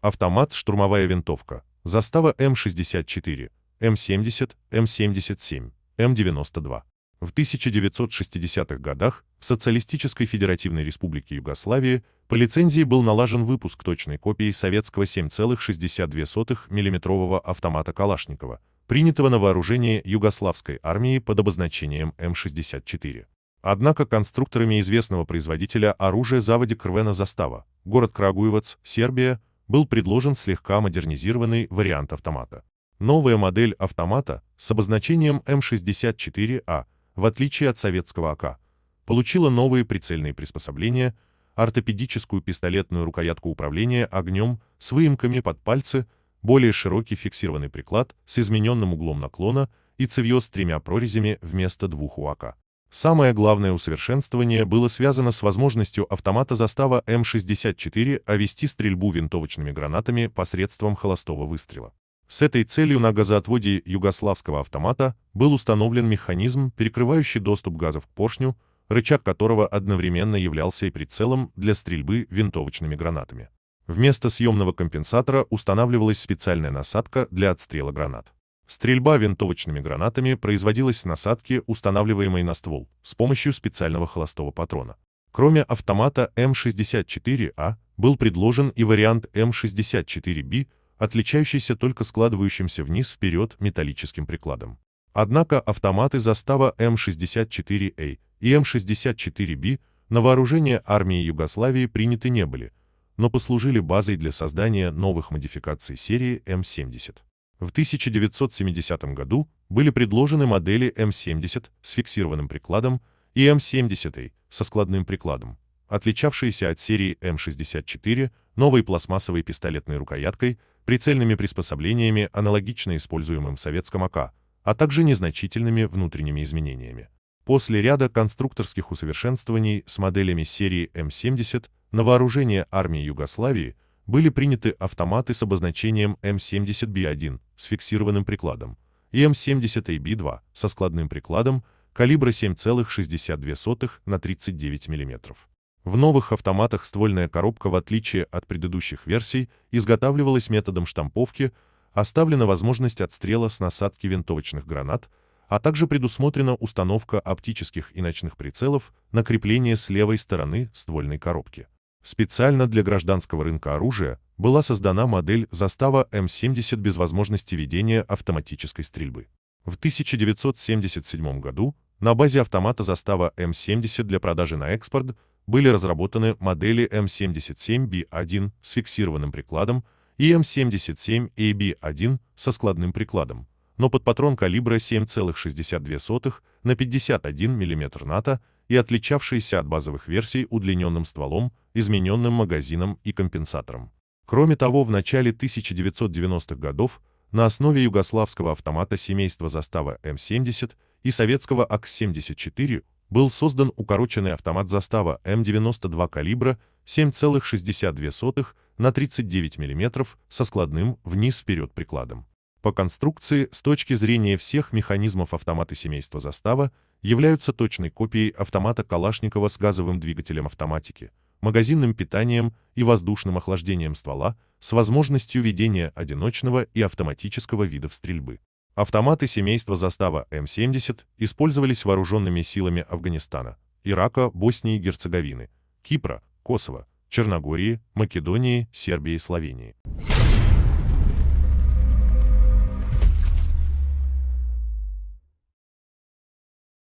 автомат, штурмовая винтовка, застава М64, М70, М77, М92. В 1960-х годах в Социалистической Федеративной Республике Югославии по лицензии был налажен выпуск точной копии советского 7,62 мм автомата Калашникова, принятого на вооружение югославской армии под обозначением М64. Однако конструкторами известного производителя оружия заводе Крвена Застава, город Крагуевац, Сербия, был предложен слегка модернизированный вариант автомата. Новая модель автомата с обозначением М64А, в отличие от советского АК, получила новые прицельные приспособления, ортопедическую пистолетную рукоятку управления огнем с выемками под пальцы, более широкий фиксированный приклад с измененным углом наклона и цевье с тремя прорезями вместо двух у АК. Самое главное усовершенствование было связано с возможностью автомата застава М64 а вести стрельбу винтовочными гранатами посредством холостого выстрела. С этой целью на газоотводе югославского автомата был установлен механизм, перекрывающий доступ газов к поршню, рычаг которого одновременно являлся и прицелом для стрельбы винтовочными гранатами. Вместо съемного компенсатора устанавливалась специальная насадка для отстрела гранат. Стрельба винтовочными гранатами производилась с насадки, устанавливаемой на ствол, с помощью специального холостого патрона. Кроме автомата М64А, был предложен и вариант М64Б, отличающийся только складывающимся вниз-вперед металлическим прикладом. Однако автоматы застава М64А и М64Б на вооружение армии Югославии приняты не были, но послужили базой для создания новых модификаций серии М70. В 1970 году были предложены модели М70 с фиксированным прикладом и М70 со складным прикладом, отличавшиеся от серии М64 новой пластмассовой пистолетной рукояткой, прицельными приспособлениями, аналогично используемым в советском АК, а также незначительными внутренними изменениями. После ряда конструкторских усовершенствований с моделями серии М70 на вооружение армии Югославии – были приняты автоматы с обозначением М70B1 с фиксированным прикладом и М70AB2 со складным прикладом калибра 7,62 на 39 мм. В новых автоматах ствольная коробка, в отличие от предыдущих версий, изготавливалась методом штамповки, оставлена возможность отстрела с насадки винтовочных гранат, а также предусмотрена установка оптических и ночных прицелов на крепление с левой стороны ствольной коробки. Специально для гражданского рынка оружия была создана модель застава М-70 без возможности ведения автоматической стрельбы. В 1977 году на базе автомата застава М-70 для продажи на экспорт были разработаны модели М77B1 с фиксированным прикладом и М77AB1 со складным прикладом, но под патрон калибра 7,62 на 51 мм НАТО и отличавшиеся от базовых версий удлиненным стволом, измененным магазином и компенсатором. Кроме того, в начале 1990-х годов на основе югославского автомата семейства застава М70 и советского АК-74 был создан укороченный автомат застава М92 калибра 7,62 на 39 мм со складным вниз-вперед прикладом. По конструкции, с точки зрения всех механизмов автоматы семейства «Застава» являются точной копией автомата Калашникова с газовым двигателем автоматики, магазинным питанием и воздушным охлаждением ствола с возможностью ведения одиночного и автоматического видов стрельбы. Автоматы семейства «Застава» М-70 использовались вооруженными силами Афганистана, Ирака, Боснии и Герцеговины, Кипра, Косово, Черногории, Македонии, Сербии и Словении.